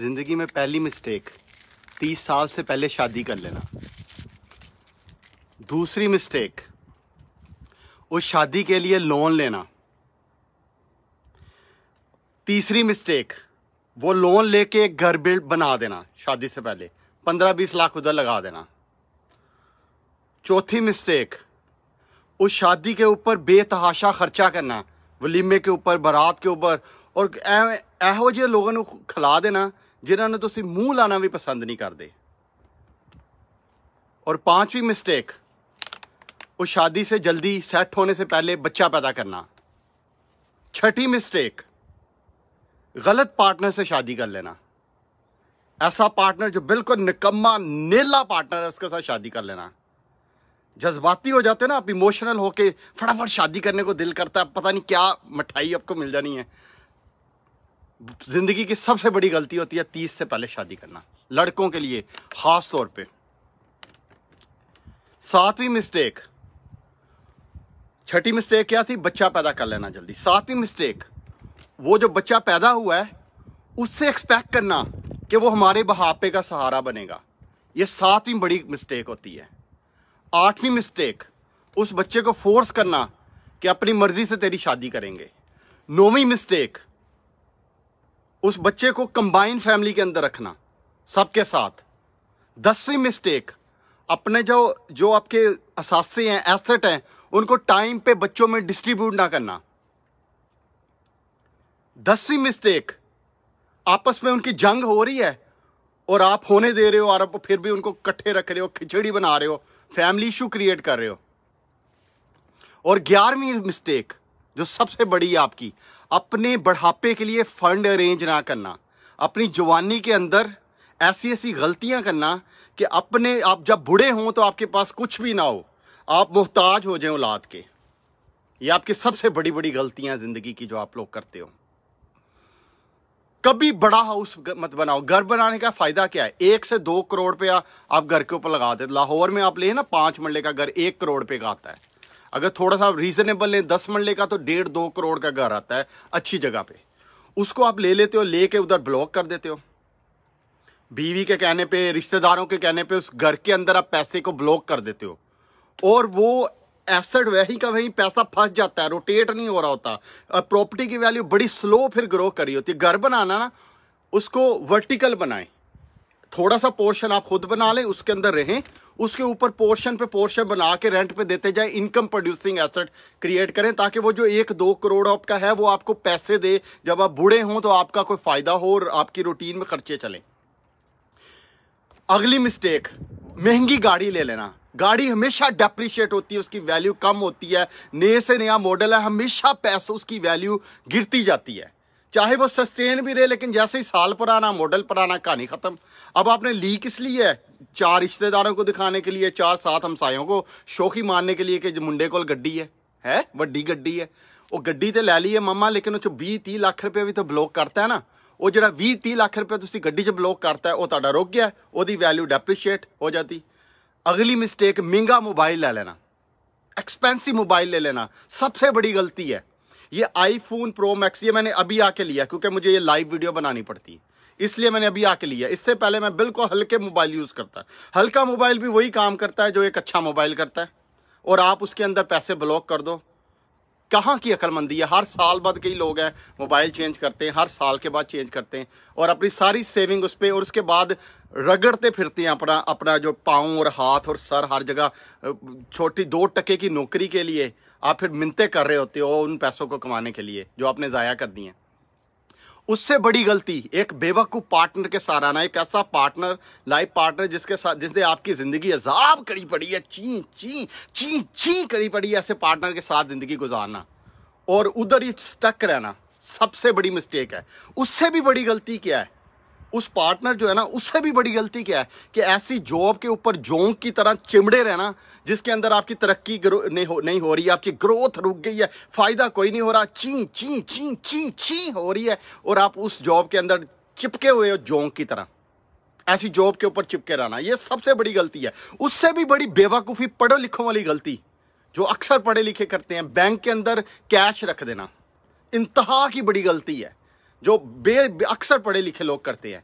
जिंदगी में पहली मिस्टेक तीस साल से पहले शादी कर लेना दूसरी मिस्टेक उस शादी के लिए लोन लेना तीसरी मिस्टेक वो लोन लेके एक घर बिल्ड बना देना शादी से पहले पंद्रह बीस लाख उधर लगा देना चौथी मिस्टेक उस शादी के ऊपर बेतहाशा खर्चा करना वलीमे के उपर बरात के उपर और ਇਹੋ लोगों को खिला देना जिन्होंने तुम ਨੂੰ ਤੁਸੀਂ लाना भी पसंद नहीं करते और पांचवी मिस्टेक वो शादी से जल्दी सेट होने से पहले बच्चा पैदा करना छठी मिस्टेक गलत पार्टनर से शादी कर लेना ऐसा पार्टनर जो बिल्कुल निकम्मा नीला पार्टनर है उसके साथ शादी कर लेना जज्बाती हो जाते हैं ना आप इमोशनल होके फटाफट शादी करने को दिल करता है पता नहीं क्या मिठाई आपको मिल जानी है जिंदगी की सबसे बड़ी गलती होती है तीस से पहले शादी करना लड़कों के लिए खास तौर पे सातवीं मिस्टेक छठी मिस्टेक क्या थी बच्चा पैदा कर लेना जल्दी सातवीं मिस्टेक वो जो बच्चा पैदा हुआ है उससे एक्सपेक्ट करना कि वो हमारे बहापे का सहारा बनेगा ये सातवीं बड़ी मिस्टेक होती है आठवीं मिस्टेक उस बच्चे को फोर्स करना कि अपनी मर्जी से तेरी शादी करेंगे नौवीं मिस्टेक उस बच्चे को कंबाइन फैमिली के अंदर रखना सबके साथ दसवीं मिस्टेक अपने जो जो आपके असासे हैं एसेट हैं उनको टाइम पे बच्चों में डिस्ट्रीब्यूट ना करना दसवीं मिस्टेक आपस में उनकी जंग हो रही है और आप होने दे रहे हो और आप फिर भी उनको इकट्ठे रख रहे हो खिचड़ी बना रहे हो फैमिली इशू क्रिएट कर रहे हो और ग्यारहवीं मिस्टेक जो सबसे बड़ी आपकी अपने बढ़ापे के लिए फंड अरेंज ना करना अपनी जवानी के अंदर ऐसी ऐसी गलतियां करना कि अपने आप जब बूढ़े हों तो आपके पास कुछ भी ना हो आप मोहताज हो जाए औलाद के ये आपकी सबसे बड़ी बड़ी गलतियां ज़िंदगी की जो आप लोग करते हो कभी बड़ा हाउस मत बनाओ घर बनाने का फायदा क्या है एक से दो करोड़ रुपया आप घर के ऊपर लगा दे लाहौर में आप ले ना पांच मरले का घर एक करोड़ रुपये का आता है अगर थोड़ा सा रीजनेबल लें दस मरले का तो डेढ़ दो करोड़ का घर आता है अच्छी जगह पे उसको आप ले लेते हो लेके उधर ब्लॉक कर देते हो बीवी के कहने पे रिश्तेदारों के कहने पे उस घर के अंदर आप पैसे को ब्लॉक कर देते हो और वो एसेट वही का वहीं पैसा फंस जाता है रोटेट नहीं हो रहा होता प्रॉपर्टी की वैल्यू बड़ी स्लो फिर ग्रो करी होती है घर बनाना ना उसको वर्टिकल बनाए थोड़ा सा पोर्शन आप खुद बना लें उसके अंदर रहें उसके ऊपर पोर्शन पे पोर्शन बना के रेंट पे देते जाए इनकम प्रोड्यूसिंग एसेट क्रिएट करें ताकि वो जो एक दो करोड़ आपका है वो आपको पैसे दे जब आप बूढ़े हों तो आपका कोई फ़ायदा हो और आपकी रूटीन में खर्चे चलें अगली मिस्टेक महंगी गाड़ी ले लेना गाड़ी हमेशा डेप्रिशिएट होती है उसकी वैल्यू कम होती है नए से नया मॉडल है हमेशा पैसों उसकी वैल्यू गिरती जाती है चाहे वो सस्टेन भी रहे लेकिन जैसे ही साल पुराना मॉडल पुराना कहानी ख़त्म अब आपने ली किस लिए है चार रिश्तेदारों को दिखाने के लिए चार सात हमसायों को शौकी मारने के लिए कि मुंडे को गड्डी है है वड्डी गड्डी है वो गड्डी तो लै ली है ममा लेकिन उस भी तीह लाख रुपये भी तो ब्लॉक करता है ना वो जो भी तीह लाख रुपया तो गड्डी ब्लॉक करता है वो ਉਹ तो रुक गया वो वैल्यू ਵੈਲਿਊ हो जाती ਜਾਂਦੀ अगली मिस्टेक महंगा मोबाइल ले लेना एक्सपेंसिव मोबाइल ले लेना सबसे बड़ी गलती है ये आईफोन प्रो मैक्स ये मैंने अभी आके लिया क्योंकि मुझे ये लाइव वीडियो बनानी पड़ती है इसलिए मैंने अभी आके लिया इससे पहले मैं बिल्कुल हल्के मोबाइल यूज़ करता हल्का मोबाइल भी वही काम करता है जो एक अच्छा मोबाइल करता है और आप उसके अंदर पैसे ब्लॉक कर दो कहाँ की अक्लमंदी है हर साल बाद कई लोग हैं मोबाइल चेंज करते हैं हर साल के बाद चेंज करते हैं और अपनी सारी सेविंग उस पर और उसके बाद रगड़ते फिरते हैं अपना अपना जो पाँव और हाथ और सर हर जगह छोटी दो टके की नौकरी के लिए आप फिर मिनते कर रहे होते हो उन पैसों को कमाने के लिए जो आपने ज़ाया कर दी हैं उससे बड़ी गलती एक बेवकूफ़ पार्टनर के साथ आना एक ऐसा पार्टनर लाइफ पार्टनर जिसके साथ जिसने आपकी ज़िंदगी अजाब करी पड़ी है ची ची ची ची करी पड़ी है ऐसे पार्टनर के साथ ज़िंदगी गुजारना और उधर ही स्टक रहना सबसे बड़ी मिस्टेक है उससे भी बड़ी गलती क्या है उस पार्टनर जो है ना उससे भी बड़ी गलती क्या है कि ऐसी जॉब के ऊपर जोंक की तरह चिमड़े रहना जिसके अंदर आपकी तरक्की नहीं हो नहीं हो रही है आपकी ग्रोथ रुक गई है फ़ायदा कोई नहीं हो रहा ची ची ची ची ची हो रही है और आप उस जॉब के अंदर चिपके हुए हो जोंक की तरह ऐसी जॉब के ऊपर चिपके रहना यह सबसे बड़ी गलती है उससे भी बड़ी बेवकूफ़ी पढ़ो लिखो वाली गलती जो अक्सर पढ़े लिखे करते हैं बैंक के अंदर कैश रख देना इंतहा की बड़ी गलती है जो बे अक्सर पढ़े लिखे लोग करते हैं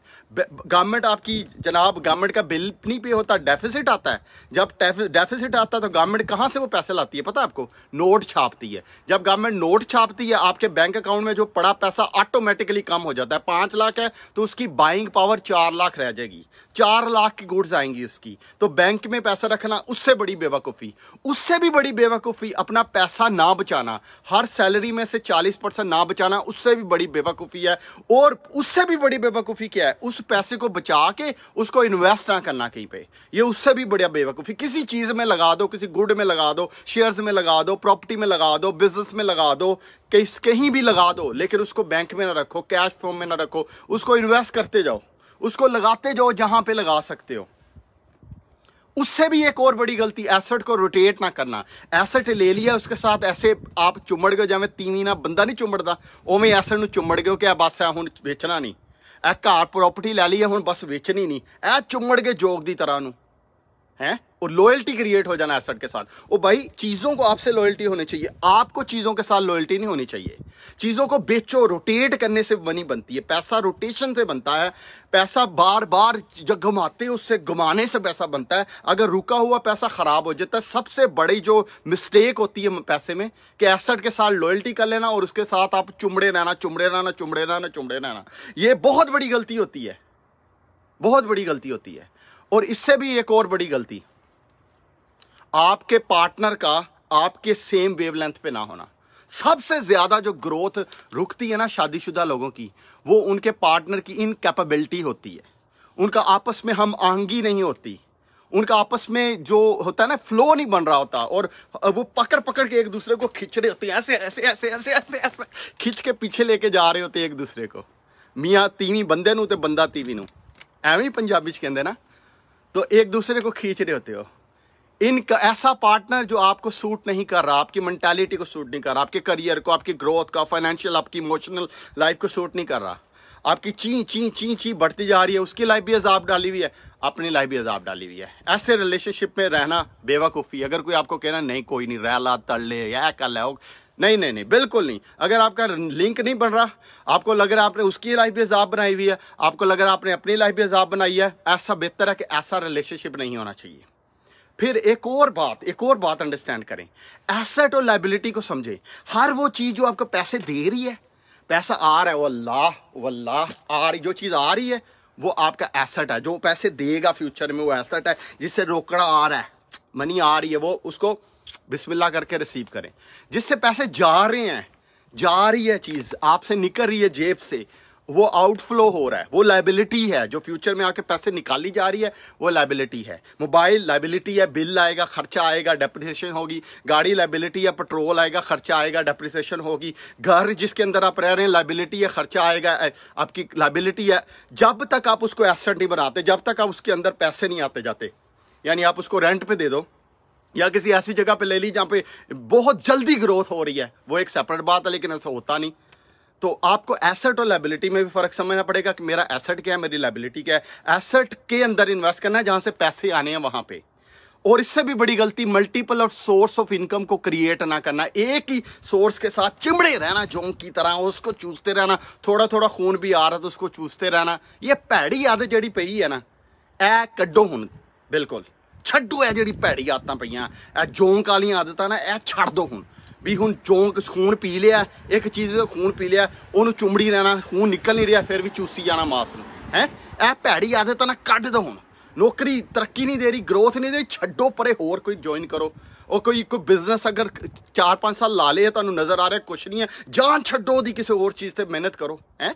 गवर्नमेंट आपकी जनाब गवर्नमेंट का बिल नहीं पे होता डेफिसिट आता है जब डेफिसिट आता है तो गवर्नमेंट कहाँ से वो पैसे लाती है पता है आपको नोट छापती है जब गवर्नमेंट नोट छापती है आपके बैंक अकाउंट में जो पड़ा पैसा ऑटोमेटिकली कम हो जाता है पाँच लाख है तो उसकी बाइंग पावर चार लाख रह जाएगी चार लाख की गुड्स आएंगी उसकी तो बैंक में पैसा रखना उससे बड़ी बेवकूफ़ी उससे भी बड़ी बेवकूफ़ी अपना पैसा ना बचाना हर सैलरी में से चालीस परसेंट ना बचाना उससे भी बड़ी बेवकूफ़ी किया है और उससे भी बड़ी बेवकूफ़ी क्या है उस पैसे को बचा के उसको इन्वेस्ट ना करना कहीं पे ये उससे भी बड़ी बेवकूफ़ी किसी चीज़ में लगा दो किसी गुड में लगा दो शेयर्स में लगा दो प्रॉपर्टी में लगा दो बिजनेस में लगा दो कहीं भी लगा दो लेकिन उसको बैंक में ना रखो कैश फॉर्म में ना रखो उसको इन्वेस्ट करते जाओ उसको लगाते जाओ जहाँ पे लगा सकते हो उससे भी एक और बड़ी गलती एसेट को रोटेट ना करना एसेट ले लिया उसके साथ ऐसे आप ਚੁੰਮੜ ਗਏ ਜਿਵੇਂ ਤੀਵੀਂ ਨਾਲ ਬੰਦਾ ਨਹੀਂ ਚੁੰਮੜਦਾ ਉਵੇਂ ਐਸਟ ਨੂੰ ਚੁੰਮੜ ਗਏ ਕਿ ਆ ਬਸ ਆ ਹੁਣ ਵੇਚਣਾ ਨਹੀਂ ਇਹ ਘਰ ਪ੍ਰਾਪਰਟੀ ਲੈ ਲਈ ਹੈ ਹੁਣ ਬਸ ਵੇਚਣੀ ਨਹੀਂ ਇਹ ਚੁੰਮੜ ਕੇ ਜੋਗ ਦੀ ਤਰ੍ਹਾਂ ਨੂੰ ਹੈ और लॉयल्टी क्रिएट हो जाना एसेट के साथ और भाई चीज़ों को आपसे लॉयल्टी होनी चाहिए आपको चीज़ों के साथ लॉयल्टी नहीं होनी चाहिए चीज़ों को बेचो रोटेट करने से मनी बनती है पैसा रोटेशन से बनता है पैसा बार बार जब घुमाते उससे घुमाने से पैसा बनता है अगर रुका हुआ पैसा ख़राब हो जाता है सबसे बड़ी जो मिस्टेक होती है पैसे में कि एसेट के साथ लॉयल्टी कर लेना और उसके साथ आप चुमड़े रहना चुमड़े रहना चुमड़े रहना चुमड़े रहना ये बहुत बड़ी गलती होती है बहुत बड़ी गलती होती है और इससे भी एक और बड़ी गलती आपके पार्टनर का आपके सेम वेवलेंथ पे ना होना सबसे ज्यादा जो ग्रोथ रुकती है ना शादीशुदा लोगों की वो उनके पार्टनर की इनकेपेबिलिटी होती है उनका आपस में हम आहंगी नहीं होती उनका आपस में जो होता है ना फ्लो नहीं बन रहा होता और वो पकड़ पकड़ के एक दूसरे को खिंच रहे होते ऐसे ऐसे ऐसे ऐसे ऐसे ऐसे खींच के पीछे लेके जा रहे होते हैं एक दूसरे को मियाँ तीवी बंदे नू ਤੇ बंदा तीवी नू ਐਵੇਂ पंजाबी ਪੰਜਾਬੀ ना तो एक दूसरे को खींच रहे होते हो इनका ऐसा पार्टनर जो आपको सूट नहीं कर रहा आपकी मैंटेलिटी को सूट नहीं कर रहा आपके करियर को आपकी ग्रोथ का फाइनेंशियल आपकी इमोशनल लाइफ को सूट नहीं कर रहा आपकी ची ची ची ची बढ़ती जा रही है उसकी लाइफ भी अजाब डाली हुई है अपनी लाइफ भी अजाब डाली हुई है ऐसे रिलेशनशिप में रहना बेवकूफ़ी अगर कोई आपको कहना नहीं कोई नहीं रह ला तड़ ले या कर ले नहीं नहीं नहीं बिल्कुल नहीं अगर आपका लिंक नहीं बन रहा आपको लग रहा है आपने उसकी लाइफ भी अजाब बनाई हुई है आपको लग रहा है आपने अपनी लाइफ भी अजाब बनाई है ऐसा बेहतर है कि ऐसा रिलेशनशिप नहीं होना चाहिए फिर एक और बात एक और बात अंडरस्टैंड करें एसेट और लाइबिलिटी को समझें हर वो चीज़ जो आपको पैसे दे रही है पैसा आ रहा है वो अल्लाह वल्लाह आ रही जो चीज़ आ रही है वो आपका एसेट है जो पैसे देगा फ्यूचर में वो एसेट है जिससे रोकड़ा आ रहा है मनी आ रही है वो उसको बिस्मिल्लाह करके रिसीव करें जिससे पैसे जा रहे हैं जा रही है चीज़ आपसे निकल रही है जेब से वो आउटफ्लो हो रहा है वो लाइबिलिटी है जो फ्यूचर में आके पैसे निकाली जा रही है वो लाइबिलिटी है मोबाइल लाइबिलिटी है बिल आएगा खर्चा आएगा डेप्रिसिएशन होगी गाड़ी लाइबिलिटी है पेट्रोल आएगा खर्चा आएगा डेप्रिसिएशन होगी घर जिसके अंदर आप रह रहे हैं लाइबिलिटी है खर्चा आएगा आपकी लाइबिलिटी है जब तक आप उसको एसेट नहीं बनाते जब तक आप उसके अंदर पैसे नहीं आते जाते यानी आप उसको रेंट पर दे दो या किसी ऐसी जगह पर ले ली जहाँ पे बहुत जल्दी ग्रोथ हो रही है वो एक सेपरेट बात है लेकिन ऐसा होता नहीं तो आपको एसेट और लाइबिलिटी में भी फर्क समझना पड़ेगा कि मेरा एसेट क्या है मेरी लाइबिलिटी क्या है एसेट के अंदर इन्वेस्ट करना है जहां से पैसे आने हैं वहां पे और इससे भी बड़ी गलती multiple of source of income को क्रिएट ना करना एक ही सोर्स के साथ चिमड़े रहना जोंक की तरह उसको चूसते रहना थोड़ा थोड़ा खून भी आ रहा तो उसको चूसते रहना ये भैड़ी आदत जड़ी पई है ना ए कडो हूं बिल्कुल छड्डो है जी भैड़ी आदत ਪਈਆਂ ਇਹ ਜੋਂਕ ਵਾਲੀਆਂ ਆਦਤਾਂ ਨਾ ਇਹ ਛੱਡ ਦੋ ਵੀ ਹੁਣ ਚੌਂਕ ਖੂਨ ਪੀ ਲਿਆ ਇੱਕ ਚੀਜ਼ ਦਾ ਖੂਨ ਪੀ ਲਿਆ ਉਹਨੂੰ ਚੁੰਮੜੀ ਰਹਿਣਾ ਖੂਨ ਨਿਕਲ ਨਹੀਂ ਰਿਹਾ ਫਿਰ ਵੀ ਚੂਸੀ ਜਾਣਾ ਮਾਸ ਨੂੰ ਹੈ ਇਹ ਭੈੜੀ ਆਦਤ ਨਾ ਕੱਢ ਦੋ ਹੁਣ ਨੌਕਰੀ ਤਰੱਕੀ ਨਹੀਂ ਦੇ ਰਹੀ ਗਰੋਥ ਨਹੀਂ ਦੇ ਰਹੀ ਛੱਡੋ ਪਰੇ ਹੋਰ ਕੋਈ ਜੁਆਇਨ ਕਰੋ ਉਹ ਕੋਈ ਕੋਈ ਬਿਜ਼ਨਸ ਅਗਰ 4-5 ਸਾਲ ਲਾ ਲਏ ਤੁਹਾਨੂੰ ਨਜ਼ਰ ਆ ਰਿਹਾ ਕੁਛ ਨਹੀਂ ਹੈ ਜਾਨ ਛੱਡੋ ਦੀ ਕਿਸੇ ਹੋਰ ਚੀਜ਼ ਤੇ ਮਿਹਨਤ ਕਰੋ ਹੈ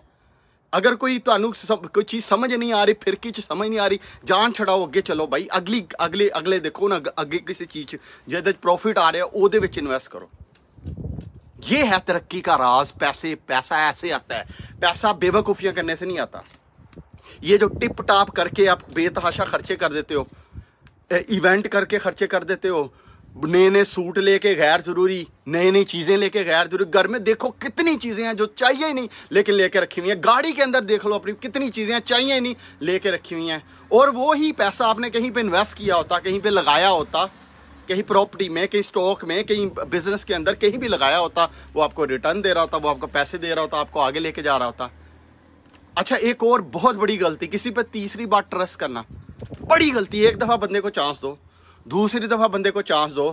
ਅਗਰ ਕੋਈ ਤੁਹਾਨੂੰ ਕੋਈ ਚੀਜ਼ ਸਮਝ ਨਹੀਂ ਆ ਰਹੀ ਫਿਰਕੀ ਚ ਸਮਝ ਨਹੀਂ ਆ ਰਹੀ ਜਾਨ ਛਡਾਓ ਅੱਗੇ ਚਲੋ ਬਾਈ ਅਗਲੀ ਅਗਲੇ ਅਗਲੇ ਦੇਖੋ ਨਾ ਅੱਗੇ ਕਿਸੇ ਚੀਜ਼ ਜਿਹਦੇ ਚ ਪ੍ਰੋਫਿਟ ਆ ਰਿਹਾ ਉਹਦੇ ਵਿੱਚ ਇਨਵੈਸਟ ਕਰੋ ये है तरक्की का राज पैसे पैसा ऐसे आता है पैसा बेवकूफियां करने से नहीं आता ये जो टिप टाप करके आप बेतहाशा खर्चे कर देते हो इवेंट करके खर्चे कर देते हो नए नए सूट लेके गैर ज़रूरी नई नई चीज़ें लेके गैर ज़रूरी घर में देखो कितनी चीज़ें हैं जो चाहिए ही नहीं लेकिन लेके रखी हुई हैं गाड़ी के अंदर देख लो अपनी कितनी चीज़ें चाहिए ही नहीं लेके रखी हुई हैं और वो ही पैसा आपने कहीं पे इन्वेस्ट किया होता कहीं पे लगाया होता कहीं प्रॉपर्टी में कहीं स्टॉक में कहीं बिजनेस के अंदर कहीं भी लगाया होता वो आपको रिटर्न दे रहा होता वो आपको पैसे दे रहा होता आपको आगे लेके जा रहा होता अच्छा एक और बहुत बड़ी गलती किसी पर तीसरी बार ट्रस्ट करना बड़ी गलती एक दफ़ा बंदे को चांस दो दूसरी दफ़ा बंदे को चांस दो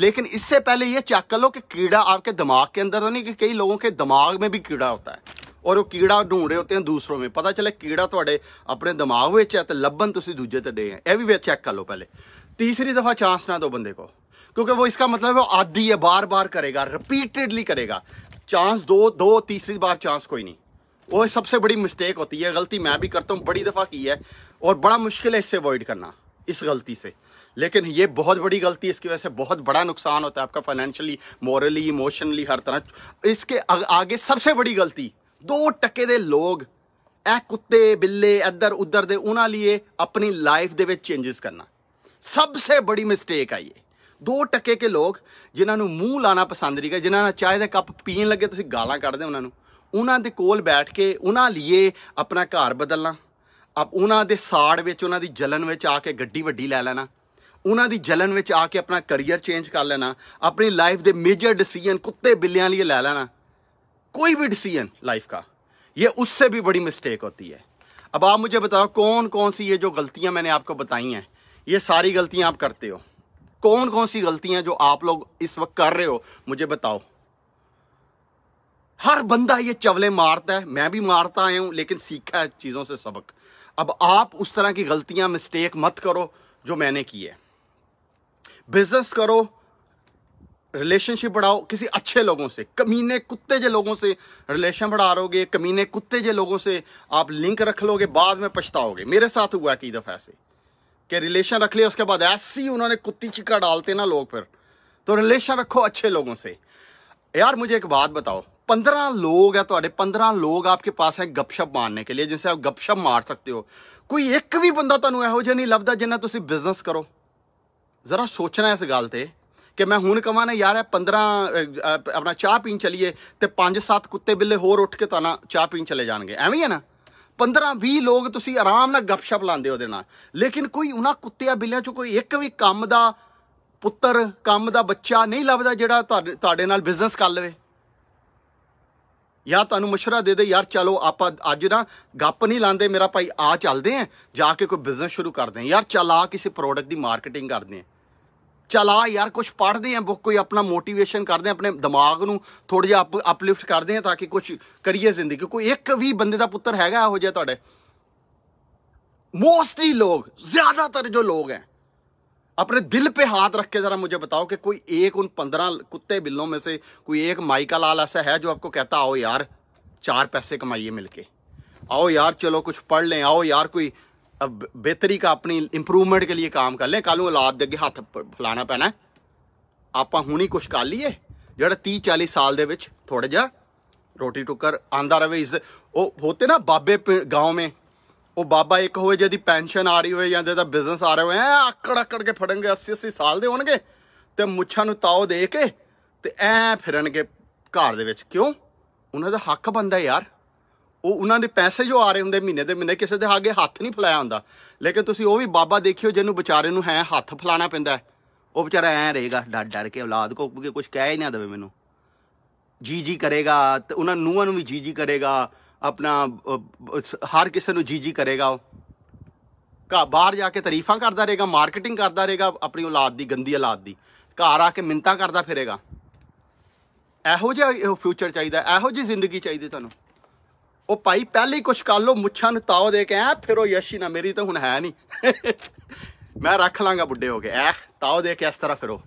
लेकिन इससे पहले ये चेक कर लो कि कीड़ा आपके दिमाग के अंदर तो नहीं कि कई लोगों के दिमाग में भी कीड़ा होता है और वो कीड़ा ढूंढ रहे होते हैं दूसरों में पता चले कीड़ा थोड़े अपने दिमाग में है तो लभन तुम दूजे तो दे ਆ ਇਹ ਵੀ ਵੇ ਚੈੱਕ तीसरी दफा चांस ना दो बंदे को क्योंकि वो इसका मतलब वो आदि है बार बार करेगा रिपीटेडली करेगा चांस दो दो तीसरी बार चांस कोई नहीं वो सबसे बड़ी मिस्टेक होती है गलती मैं भी करता हूँ बड़ी दफ़ा की है और बड़ा मुश्किल है इससे अवॉइड करना इस गलती से लेकिन ये बहुत बड़ी गलती है इसकी वजह से बहुत बड़ा नुकसान होता है आपका फाइनेंशियली मॉरली इमोशनली हर तरह इसके आगे सबसे बड़ी गलती दो टके दे लोग ए कुत्ते बिल्ले इधर उधर दे उन्होंने लिए अपनी लाइफ दे चेंजेस करना सबसे ਬੜੀ ਮਿਸਟੇਕ ਆਈ ਹੈ ਦੋ ਟੱਕੇ ਕੇ ਲੋਕ ਜਿਨ੍ਹਾਂ ਨੂੰ ਮੂੰਹ ਲਾਣਾ ਪਸੰਦ ਨਹੀਂ ਕਰਦੇ ਜਿਨ੍ਹਾਂ ਨਾਲ ਚਾਹ ਦਾ ਕੱਪ ਪੀਣ ਲੱਗੇ ਤੁਸੀਂ ਗਾਲਾਂ ਕੱਢਦੇ ਉਹਨਾਂ ਨੂੰ ਉਹਨਾਂ ਦੇ ਕੋਲ ਬੈਠ ਕੇ ਉਹਨਾਂ ਲਈ ਆਪਣਾ ਘਰ ਬਦਲਣਾ ਆਪ ਉਹਨਾਂ ਦੇ ਸਾੜ ਵਿੱਚ ਉਹਨਾਂ ਦੀ ਜਲਨ ਵਿੱਚ ਆ ਕੇ ਗੱਡੀ ਵੱਡੀ ਲੈ ਲੈਣਾ ਉਹਨਾਂ ਦੀ ਜਲਨ ਵਿੱਚ ਆ ਕੇ ਆਪਣਾ ਕੈਰੀਅਰ ਚੇਂਜ ਕਰ ਲੈਣਾ ਆਪਣੀ ਲਾਈਫ ਦੇ ਮੇਜਰ ਡਿਸੀਜਨ ਕੁੱਤੇ ਬਿੱਲਿਆਂ ਲਈ ਲੈ ਲੈਣਾ ਕੋਈ ਵੀ ਲਾਈਫ ਦਾ ਇਹ ਉਸ ਸੇ ਵੀ ਬੜੀ ਮਿਸਟੇਕ ਹੁੰਦੀ ਹੈ ਅਬ ਆਪ ਮੈਨੂੰ ਬਤਾਓ ਕੌਣ ਕੌਣ ਸੀ ਇਹ ਜੋ ਗਲਤੀਆਂ मैंने ਆਪਕੋ ਬਤਾਈਆਂ ਹੈ ये सारी गलतियां आप करते हो कौन कौन सी गलतियां जो आप लोग इस वक्त कर रहे हो मुझे बताओ हर बंदा ये चवले मारता है मैं भी मारता आया हूं लेकिन सीखा है चीज़ों से सबक अब आप उस तरह की गलतियां मिस्टेक मत करो जो मैंने की है बिजनेस करो रिलेशनशिप बढ़ाओ किसी अच्छे लोगों से कमीने कुत्ते जे लोगों से रिलेशन बढ़ा रहोगे कमीने कुत्ते जे लोगों से आप लिंक रख लोगे बाद में पछताओगे मेरे साथ हुआ कई दफ़ा ऐसे कि रिलेशन रख लिया उसके बाद ऐसी उन्होंने कुत्ती चिक्का डालते ना लोग फिर तो रिलेशन रखो अच्छे लोगों से यार मुझे एक बात बताओ पंद्रह लोग है थोड़े तो पंद्रह लोग आपके पास हैं गपशप मारने के लिए जिनसे आप गपशप मार सकते हो कोई एक भी बंदा तुम यह नहीं लगता जिन्हें तुम बिजनेस करो जरा सोचना इस गल से कि मैं हूं कह यार पंद्रह अपना चाह पीन चलीए तो पांच सात कुत्ते बिले होर उठ के तो ना चाह पीन चले जाएंगे एवं है ना 15-20 ਲੋਕ ਤੁਸੀਂ ਆਰਾਮ ਨਾਲ ਗੱਪਸ਼ਪ ਲਾਉਂਦੇ ਉਹਦੇ ਨਾਲ ਲੇਕਿਨ ਕੋਈ ਉਹਨਾਂ ਕੁੱਤਿਆਂ ਬਿੱਲਿਆਂ ਚੋਂ ਕੋਈ ਇੱਕ ਵੀ ਕੰਮ ਦਾ ਪੁੱਤਰ ਕੰਮ ਦਾ ਬੱਚਾ ਨਹੀਂ ਲੱਭਦਾ ਜਿਹੜਾ ਤੁਹਾਡੇ ਨਾਲ ਬਿਜ਼ਨਸ ਕਰ ਲਵੇ ਜਾਂ ਤੁਹਾਨੂੰ ਮਸ਼ਵਰਾ ਦੇ ਦੇ ਯਾਰ ਚਲੋ ਆਪਾਂ ਅੱਜ ਨਾ ਗੱਪ ਨਹੀਂ ਲਾਂਦੇ ਮੇਰਾ ਭਾਈ ਆ ਚੱਲਦੇ ਆ ਜਾ ਕੇ ਕੋਈ ਬਿਜ਼ਨਸ ਸ਼ੁਰੂ ਕਰਦੇ ਆ ਯਾਰ ਚਲਾ ਕਿਸੇ ਪ੍ਰੋਡਕਟ ਦੀ ਮਾਰਕੀਟਿੰਗ ਕਰਦੇ ਆ चला यार कुछ ਪੜ੍ਹਦੇ ਆ बुक कोई अपना ਮੋਟੀਵੇਸ਼ਨ ਕਰਦੇ ਆ अपने दिमाग में ਥੋੜਾ ਜਿਹਾ ਅਪਲਿਫਟ ਕਰਦੇ ਆ ਤਾਂ ਕਿ ਕੁਝ ਕਰੀਏ ਜ਼ਿੰਦਗੀ ਕੋਈ ਇੱਕ ਵੀ ਬੰਦੇ ਦਾ ਪੁੱਤਰ ਹੈਗਾ ਇਹੋ ਜਿਹਾ मोस्टली लोग ज्यादातर जो लोग हैं अपने दिल पे हाथ रख के जरा मुझे बताओ कि कोई एक उन पंद्रह कुत्ते बिल्लों में से कोई एक माइका लाल ऐसा है जो आपको कहता आओ यार चार पैसे कमाइए मिलके आओ यार चलो कुछ पढ़ लें आओ यार कोई बेहतरी का अपनी इम्प्रूवमेंट के लिए काम कर लें कल ਔਲਾਦ ਦੇ ਅੱਗੇ ਹੱਥ ਫਲਾਣਾ ਪੈਣਾ ਆਪਾਂ ਹੁਣ ਕੁਝ ਕਰ ਲਈਏ ਜਿਹੜਾ 30 40 ਸਾਲ ਦੇ ਵਿੱਚ ਥੋੜਾ ਜਿਹਾ ਰੋਟੀ ਟੁੱਕਰ ਆਂਦਾ ਰਵੇ ਇਸ ਉਹ ਹੋਤੇ ਨਾ ਬਾਬੇ گاؤں ਮੇ ਉਹ ਬਾਬਾ ਇੱਕ ਹੋਵੇ ਜਿਹਦੀ ਪੈਨਸ਼ਨ ਆ ਰਹੀ ਹੋਵੇ ਜਾਂ ਤਾਂ ਬਿਜ਼ਨਸ ਆ ਰਹੇ ਹੋਏ ਆਕੜ ਆਕੜ ਕੇ ਫੜਨਗੇ 80 80 ਸਾਲ ਦੇ ਹੋਣਗੇ ਤੇ ਮੁੱਛਾਂ ਨੂੰ ਤਾਉ ਦੇ ਕੇ ਤੇ ਐ ਫਿਰਨਗੇ ਘਰ ਦੇ ਵਿੱਚ ਕਿਉਂ ਉਹਨਾਂ ਦਾ ਹੱਕ ਬੰਦਾ ਯਾਰ ਉਹ ਉਹਨਾਂ ਦੇ ਪੈਸੇ ਜੋ ਆ ਰਹੇ ਹੁੰਦੇ ਮਹੀਨੇ ਦੇ ਮਹੀਨੇ ਕਿਸੇ ਦੇ ਹਾਗੇ ਹੱਥ ਨਹੀਂ ਫਲਾਇਆ ਹੁੰਦਾ ਲੇਕਿਨ ਤੁਸੀਂ ਉਹ ਵੀ ਬਾਬਾ ਦੇਖਿਓ ਜਿਹਨੂੰ ਵਿਚਾਰੇ ਨੂੰ ਹੈ ਹੱਥ ਫਲਾਣਾ ਪੈਂਦਾ ਉਹ ਵਿਚਾਰਾ ਐ ਰਹੇਗਾ ਡਰ ਡਰ ਕੇ ਔਲਾਦ ਕੋ ਕੁਝ ਕਹਿ ਹੀ ਨਾ ਦੇਵੇ ਮੈਨੂੰ ਜੀ ਜੀ ਕਰੇਗਾ ਤੇ ਉਹਨਾਂ ਨੂੰਹਾਂ ਨੂੰ ਵੀ ਜੀ ਜੀ ਕਰੇਗਾ ਆਪਣਾ ਹਰ ਕਿਸੇ ਨੂੰ ਜੀ ਜੀ ਕਰੇਗਾ ਉਹ ਬਾਹਰ ਜਾ ਕੇ ਤਾਰੀਫਾਂ ਕਰਦਾ ਰਹੇਗਾ ਮਾਰਕੀਟਿੰਗ ਕਰਦਾ ਰਹੇਗਾ ਆਪਣੀ ਔਲਾਦ ਦੀ ਗੰਦੀ ਔਲਾਦ ਦੀ ਘਰ ਆ ਕੇ ਮਿੰਤਾ ਕਰਦਾ ਫਿਰੇਗਾ ਇਹੋ ਜਿਹਾ ਫਿਊਚਰ ਚਾਹੀਦਾ ਇਹੋ ਜੀ ਜ਼ਿੰਦਗੀ ਚਾਹੀਦੀ ਤੁਹਾਨੂੰ ਉਹ ਭਾਈ ਪਹਿਲੇ ਕੁਛ ਕਰ ਲੋ ਮੁੱਛਾਂ ਨੂੰ ਤਾਓ ਦੇ ਕੇ ਐ ਫਿਰ ਉਹ ਯਸ਼ੀ ਨਾ ਮੇਰੀ ਤਾਂ ਹੁਣ ਹੈ ਨਹੀਂ ਮੈਂ ਰੱਖ ਲਾਂਗਾ ਬੁੱਢੇ ਹੋ ਕੇ ਐ ਤਾਓ ਦੇ ਕੇ ਇਸ ਤਰ੍ਹਾਂ ਫਿਰੋ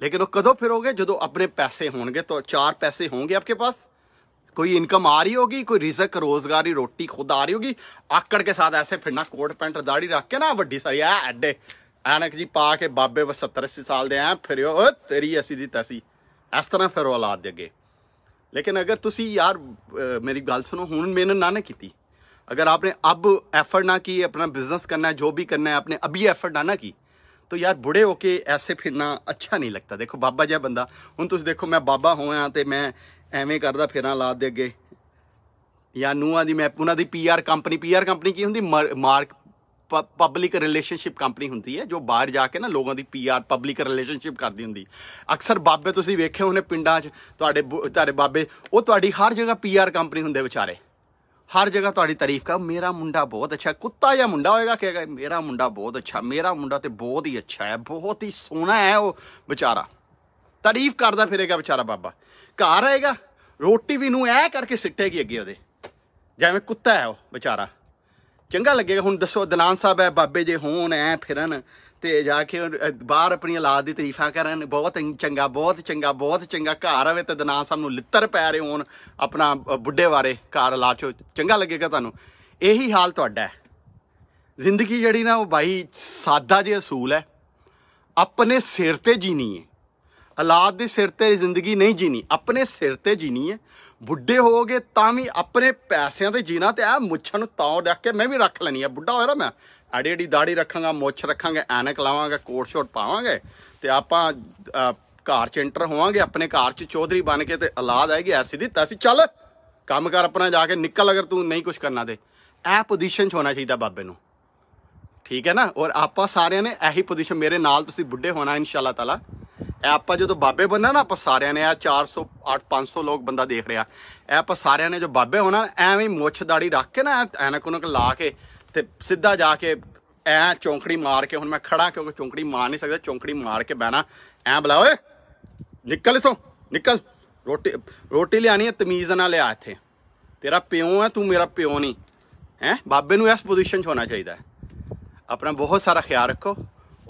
ਲੇਕਿਨ ਉਹ ਕਦੋਂ ਫਿਰੋਗੇ ਜਦੋਂ ਆਪਣੇ ਪੈਸੇ ਹੋਣਗੇ ਤਾਂ ਚਾਰ ਪੈਸੇ ਹੋਣਗੇ ਆਪਕੇ ਪਾਸ ਕੋਈ ਇਨਕਮ ਆ ਰਹੀ ਹੋਗੀ ਕੋਈ ਰਿਜ਼ਕ ਰੋਜ਼ਗਾਰੀ ਰੋਟੀ ਖੁਦ ਆ ਰਹੀ ਹੋਗੀ ਆਕੜ ਕੇ साथ ਐਸੇ ਫਿਰਨਾ ਕੋਟ ਪੈਂਟ ਦਾੜੀ ਰੱਖ ਕੇ ਨਾ ਵੱਡੀ सारी ऐ ਐਡੇ ਐਨਕ ਜੀ ਪਾ ਕੇ ਬਾਬੇ 70 80 ਸਾਲ ਦੇ ਐ ਫਿਰਿਓ ਤੇਰੀ ਅਸੀਂ ਦੀ ਤਸੀ ਇਸ ਤਰ੍ਹਾਂ ਫਿਰੋ ਔਲਾਦ ਦੇ ਅੱਗੇ ਲੇਕਿਨ ਅਗਰ ਤੁਸੀਂ ਯਾਰ ਮੇਰੀ ਗੱਲ ਸੁनो ਹੁਣ मेहनत ना ना ਕੀਤੀ अगर आपने अब एफर्ट ना की अपना बिजनेस करना है जो भी करना है आपने अभी एफर्ट ना ना की तो यार बूढ़े होके ऐसे फिरना अच्छा नहीं लगता देखो बाबा जहा बंदा ਹੁਣ ਤੁਸੀਂ ਦੇਖੋ ਮੈਂ ਬਾਬਾ ਹੋਇਆ ਤੇ ਮੈਂ ਐਵੇਂ ਕਰਦਾ ਫਿਰਾਂ ਲਾਦ ਦੇ ਅੱਗੇ ਜਾਂ ਨੂਆਂ ਦੀ ਮੈਂ ਉਹਨਾਂ ਦੀ ਪੀਆਰ ਕੰਪਨੀ ਪੀਆਰ ਕੰਪਨੀ ਕੀ ਹੁੰਦੀ ਮਾਰਕ ਪਬਲਿਕ ਰਿਲੇਸ਼ਨਸ਼ਿਪ ਕੰਪਨੀ ਹੁੰਦੀ ਹੈ ਜੋ ਬਾਹਰ ਜਾ ਕੇ ਨਾ ਲੋਕਾਂ ਦੀ ਪੀਆਰ ਪਬਲਿਕ ਰਿਲੇਸ਼ਨਸ਼ਿਪ ਕਰਦੀ ਹੁੰਦੀ ਅਕਸਰ ਬਾਬੇ ਤੁਸੀਂ ਵੇਖੇ ਹੋਣੇ ਪਿੰਡਾਂ 'ਚ ਤੁਹਾਡੇ ਤੁਹਾਡੇ ਬਾਬੇ ਉਹ ਤੁਹਾਡੀ ਹਰ ਜਗ੍ਹਾ ਪੀਆਰ ਕੰਪਨੀ ਹੁੰਦੇ ਵਿਚਾਰੇ ਹਰ ਜਗ੍ਹਾ ਤੁਹਾਡੀ ਤਾਰੀਫ ਕਰ ਮੇਰਾ ਮੁੰਡਾ ਬਹੁਤ ਅੱਛਾ ਕੁੱਤਾ ਜਾਂ ਮੁੰਡਾ ਹੋਏਗਾ ਕਹੇਗਾ ਮੇਰਾ ਮੁੰਡਾ ਬਹੁਤ ਅੱਛਾ ਮੇਰਾ ਮੁੰਡਾ ਤੇ ਬਹੁਤ ਹੀ ਅੱਛਾ ਹੈ ਬਹੁਤ ਹੀ ਸੋਹਣਾ ਹੈ ਉਹ ਵਿਚਾਰਾ ਤਾਰੀਫ ਕਰਦਾ ਫਿਰੇਗਾ ਵਿਚਾਰਾ ਬਾਬਾ ਘਰ ਆਏਗਾ ਰੋਟੀ ਵੀ ਨੂੰ ਐ ਕਰਕੇ ਸਿੱਟੇਗੀ ਅੱਗੇ ਉਹਦੇ ਜਿਵੇਂ ਕੁੱਤਾ ਹੈ ਉਹ ਵਿਚਾਰਾ ਚੰਗਾ ਲੱਗੇਗਾ ਹੁਣ ਦੱਸੋ ਦਲਾਨ ਸਾਹਿਬ ਹੈ ਬਾਬੇ ਜੇ ਹੋਣ ਐ ਫਿਰਨ ਤੇ ਜਾ ਕੇ ਬਾਹਰ ਆਪਣੀ ਔਲਾਦ ਦੀ ਤਾਰੀਫਾਂ ਕਰਨ ਬਹੁਤ ਚੰਗਾ ਬਹੁਤ ਚੰਗਾ ਬਹੁਤ ਚੰਗਾ ਘਰ ਆਵੇ ਤੇ ਦਨਾਨ ਸਾਹਿਬ ਨੂੰ ਲਿੱਤਰ ਪੈ ਰਹੇ ਹੋਣ ਆਪਣਾ ਬੁੱਢੇ ਵਾਰੇ ਘਰ ਲਾਚੋ ਚੰਗਾ ਲੱਗੇਗਾ ਤੁਹਾਨੂੰ ਇਹੀ ਹਾਲ ਤੁਹਾਡਾ ਹੈ ਜ਼ਿੰਦਗੀ ਜਿਹੜੀ ਨਾ ਉਹ ਬਾਈ ਸਾਦਾ ਜਿਹਾ ਅਸੂਲ ਹੈ ਆਪਣੇ ਸਿਰ ਤੇ ਜੀਣੀ ਹੈ ਔਲਾਦ ਦੇ ਸਿਰ ਤੇ ਜ਼ਿੰਦਗੀ ਨਹੀਂ ਜੀਣੀ ਆਪਣੇ ਸਿਰ ਤੇ ਜੀਣੀ ਹੈ ਬੁੱਢੇ ਹੋਗੇ ਤਾਂ ਵੀ ਆਪਣੇ ਪੈਸਿਆਂ ਤੇ ਜੀਣਾ ਤੇ ਆ ਮੁੱਛਾਂ ਨੂੰ ਤਾਂ ਰੱਖ ਕੇ ਮੈਂ ਵੀ ਰੱਖ ਲੈਣੀ ਆ ਬੁੱਢਾ ਹੋਇਆ ਨਾ ਮੈਂ ਅੜੀ ਅੜੀ ਦਾੜੀ ਰੱਖਾਂਗਾ ਮੁੱਛ ਰੱਖਾਂਗਾ ਐਨਕ ਲਾਵਾਂਗਾ ਕੋਟ ਸ਼ੋਟ ਪਾਵਾਂਗੇ ਤੇ ਆਪਾਂ ਘਰ ਚ ਇੰਟਰ ਹੋਵਾਂਗੇ ਆਪਣੇ ਘਰ ਚ ਚੌਧਰੀ ਬਣ ਕੇ ਤੇ ਔਲਾਦ ਆਏਗੀ ਐਸੀ ਦੀ ਸੀ ਚੱਲ ਕੰਮ ਕਰ ਆਪਣਾ ਜਾ ਕੇ ਨਿਕਲ ਅਗਰ ਤੂੰ ਨਹੀਂ ਕੁਝ ਕਰਨਾ ਤੇ ਐ ਪੋਜੀਸ਼ਨ ਚ ਹੋਣਾ ਚਾਹੀਦਾ ਬਾਬੇ ਨੂੰ ਠੀਕ ਹੈ ਨਾ ਔਰ ਆਪਾਂ ਸਾਰਿਆਂ ਨੇ ਇਹੀ ਪੋਜੀਸ਼ਨ ਮੇਰੇ ਨਾਲ ਤੁਸੀਂ ਬੁੱਢੇ ਹੋਣਾ ਇਨਸ਼ਾਅੱਲਾ ਤਾਲਾ ਇਹ ਆਪਾਂ ਜਦੋਂ ਬਾਬੇ ਬੰਨਾ ਨਾ ਆਪਾਂ ਸਾਰਿਆਂ ਨੇ ਆ 400 8 500 ਲੋਕ ਬੰਦਾ ਦੇਖ ਰਿਹਾ ਇਹ ਆਪਾਂ ਸਾਰਿਆਂ ਨੇ ਜੋ ਬਾਬੇ ਹੋਣਾ ਐਵੇਂ ਮੁੱਛ ਦਾੜੀ ਰੱਖ ਕੇ ਨਾ ਐਨਕ ਨੂੰ ਲਾ ਕੇ ਤੇ ਸਿੱਧਾ ਜਾ ਕੇ ਐ ਚੌਂਕੜੀ ਮਾਰ ਕੇ ਹੁਣ ਮੈਂ ਖੜਾ ਕਿਉਂਕਿ ਚੌਂਕੜੀ ਮਾਰ ਨਹੀਂ ਸਕਦਾ ਚੌਂਕੜੀ ਮਾਰ ਕੇ ਬਹਿਣਾ ਐ ਬਲਾ ਓਏ ਨਿਕਲ ਇਥੋਂ ਨਿਕਲ ਰੋਟੀ ਰੋਟੀ ਲਿਆਣੀ ਹੈ ਤਮੀਜ਼ ਨਾਲ ਲਿਆ ਇੱਥੇ ਤੇਰਾ ਪਿਓ ਹੈ ਤੂੰ ਮੇਰਾ ਪਿਓ ਨਹੀਂ ਹੈ ਬਾਬੇ ਨੂੰ ਇਸ ਪੋਜੀਸ਼ਨ 'ਚ ਹੋਣਾ ਚਾਹੀਦਾ ਹੈ ਆਪਣਾ ਬਹੁਤ ਸਾਰਾ ਖਿਆਲ ਰੱਖੋ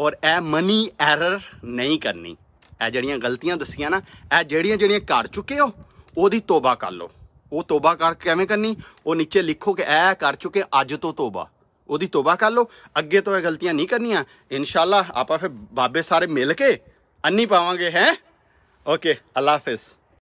ਔਰ ਐ ਮਨੀ ਐਰਰ ਨਹੀਂ ਕਰਨੀ ਇਹ ਜਿਹੜੀਆਂ ਗਲਤੀਆਂ ਦੱਸੀਆਂ ਨਾ ਇਹ ਜਿਹੜੀਆਂ ਜਿਹੜੀਆਂ ਕਰ ਚੁੱਕੇ ਹੋ ਉਹਦੀ ਤੋਬਾ ਕਰ ਲਓ ਉਹ ਤੋਬਾ ਕਰ ਕਿਵੇਂ ਕਰਨੀ ਉਹ ਨੀਚੇ ਲਿਖੋ ਕਿ ਇਹ ਕਰ ਚੁੱਕੇ ਅੱਜ ਤੋਂ ਤੋਬਾ ਉਹਦੀ ਤੋਬਾ ਕਰ ਲਓ ਅੱਗੇ ਤੋਂ ਇਹ ਗਲਤੀਆਂ ਨਹੀਂ ਕਰਨੀਆਂ ਇਨਸ਼ਾਅੱਲਾ ਆਪਾਂ ਫਿਰ ਬਾਬੇ ਸਾਰੇ ਮਿਲ ਕੇ ਅੰਨੀ ਪਾਵਾਂਗੇ ਹੈ ਓਕੇ ਅੱਲਾ ਹਾਫਿਜ਼